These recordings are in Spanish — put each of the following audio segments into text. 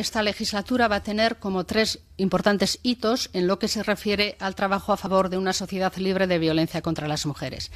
esta legislatura va a tener como tres importantes hitos en lo que se refiere al trabajo a favor de una sociedad libre de violencia contra las mujeres.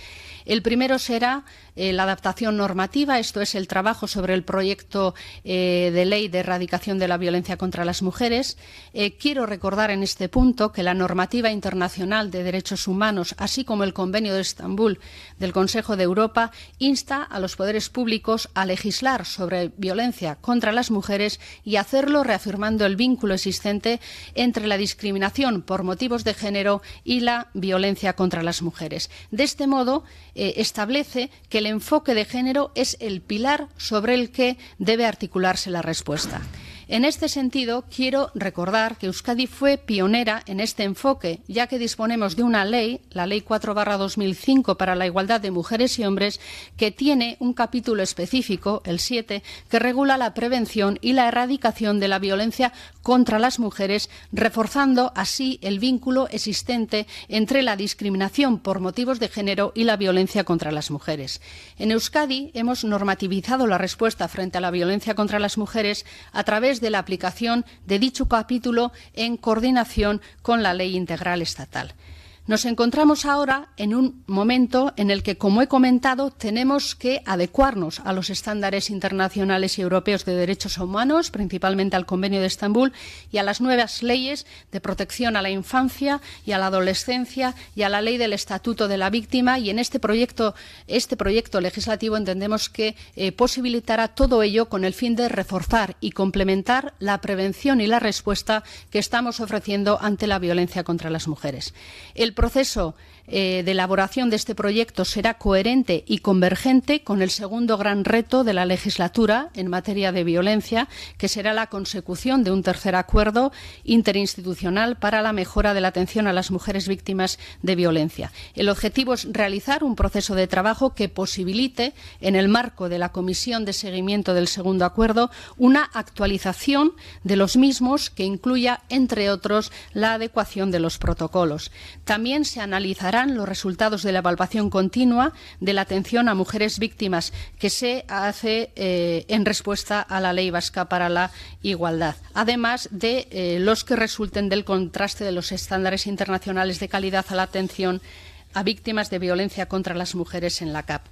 El primero será eh, la adaptación normativa, esto es el trabajo sobre el proyecto eh, de ley de erradicación de la violencia contra las mujeres. Eh, quiero recordar en este punto que la normativa internacional de derechos humanos, así como el Convenio de Estambul del Consejo de Europa, insta a los poderes públicos a legislar sobre violencia contra las mujeres y hacerlo reafirmando el vínculo existente entre la discriminación por motivos de género y la violencia contra las mujeres. De este modo, eh, establece que el enfoque de género es el pilar sobre el que debe articularse la respuesta. En este sentido, quiero recordar que Euskadi fue pionera en este enfoque, ya que disponemos de una ley, la Ley 4-2005 para la igualdad de mujeres y hombres, que tiene un capítulo específico, el 7, que regula la prevención y la erradicación de la violencia contra las mujeres, reforzando así el vínculo existente entre la discriminación por motivos de género y la violencia contra las mujeres. En Euskadi hemos normativizado la respuesta frente a la violencia contra las mujeres a través de la aplicación de dicho capítulo en coordinación con la ley integral estatal. Nos encontramos ahora en un momento en el que, como he comentado, tenemos que adecuarnos a los estándares internacionales y europeos de derechos humanos, principalmente al Convenio de Estambul, y a las nuevas leyes de protección a la infancia y a la adolescencia y a la ley del Estatuto de la Víctima. Y en este proyecto, este proyecto legislativo entendemos que eh, posibilitará todo ello con el fin de reforzar y complementar la prevención y la respuesta que estamos ofreciendo ante la violencia contra las mujeres proceso eh, de elaboración de este proyecto será coherente y convergente con el segundo gran reto de la legislatura en materia de violencia, que será la consecución de un tercer acuerdo interinstitucional para la mejora de la atención a las mujeres víctimas de violencia. El objetivo es realizar un proceso de trabajo que posibilite, en el marco de la Comisión de Seguimiento del Segundo Acuerdo, una actualización de los mismos que incluya, entre otros, la adecuación de los protocolos. También se analizarán los resultados de la evaluación continua de la atención a mujeres víctimas que se hace eh, en respuesta a la ley vasca para la igualdad, además de eh, los que resulten del contraste de los estándares internacionales de calidad a la atención a víctimas de violencia contra las mujeres en la CAP.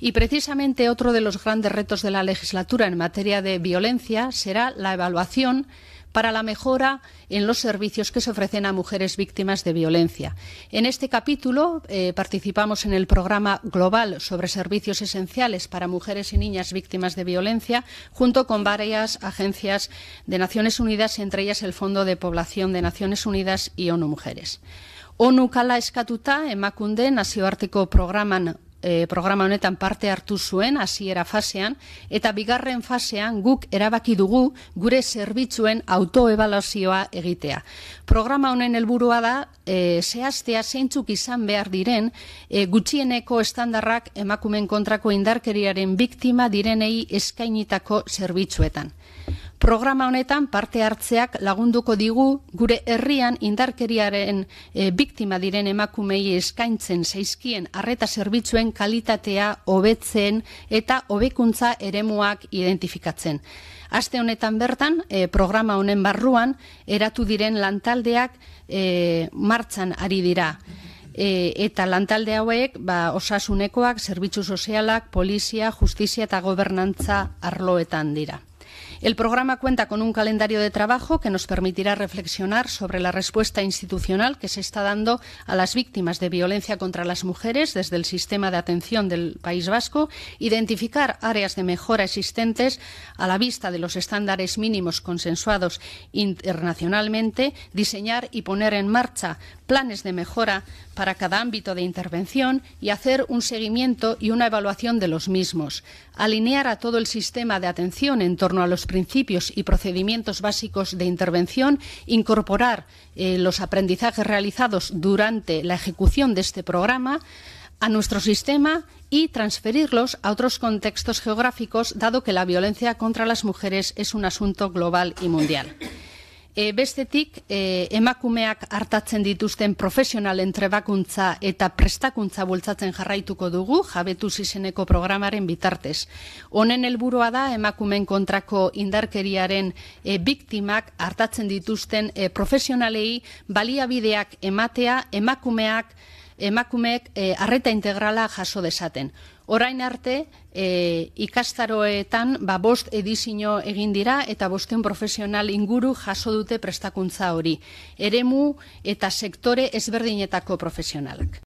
Y precisamente otro de los grandes retos de la legislatura en materia de violencia será la evaluación para la mejora en los servicios que se ofrecen a mujeres víctimas de violencia. En este capítulo eh, participamos en el programa global sobre servicios esenciales para mujeres y niñas víctimas de violencia, junto con varias agencias de Naciones Unidas, entre ellas el Fondo de Población de Naciones Unidas y ONU Mujeres. kala eskatuta emakunde programan e, programa honetan parte hartu zuen hasiera fasean eta bigarren fasean guk erabaki dugu gure zerbitzuen autoebalazioa egitea. Programa honen helburua da e, zehaztea zeintzuk izan behar diren e, gutxieneko estandarrak emakumen kontrako indarkeriaren biktima direnei eskainitako zerbitzuetan programa honetan parte hartzeak lagunduko digu gure herrian indarkeriaren e, biktima diren emakumei eskaintzen zaizkien arreta zerbitzuen kalitatea hobetzen eta hobekuntza eremuak identifikatzen. Aste honetan bertan, e, programa honen barruan eratu diren lantaldeak e, martzan ari dira. E, eta lantalde hauek ba, osasunekoak, zerbitzu sozialak, polizia, justizia eta gobernantza arloetan dira. El programa cuenta con un calendario de trabajo que nos permitirá reflexionar sobre la respuesta institucional que se está dando a las víctimas de violencia contra las mujeres desde el sistema de atención del País Vasco, identificar áreas de mejora existentes a la vista de los estándares mínimos consensuados internacionalmente, diseñar y poner en marcha planes de mejora para cada ámbito de intervención y hacer un seguimiento y una evaluación de los mismos, alinear a todo el sistema de atención en torno a los principios y procedimientos básicos de intervención, incorporar eh, los aprendizajes realizados durante la ejecución de este programa, a nuestro sistema y transferirlos a otros contextos geográficos, dado que la violencia contra las mujeres es un asunto global y mundial. E, bestetik, e, emakumeak hartatzen dituzten profesionalen trebakuntza eta prestakuntza bultzatzen jarraituko dugu, jabetu zizeneko programaren bitartez. Honen helburua da, emakumen kontrako indarkeriaren e, biktimak hartatzen dituzten e, profesionalei baliabideak ematea emakumeak, emakumeek harreta e, integrala jaso desaten. Orain arte, e, ikastaroetan, ba, bost edizino egin dira eta bosten profesional inguru jaso dute prestakuntza hori. Eremu eta sektore ezberdinetako profesionalak.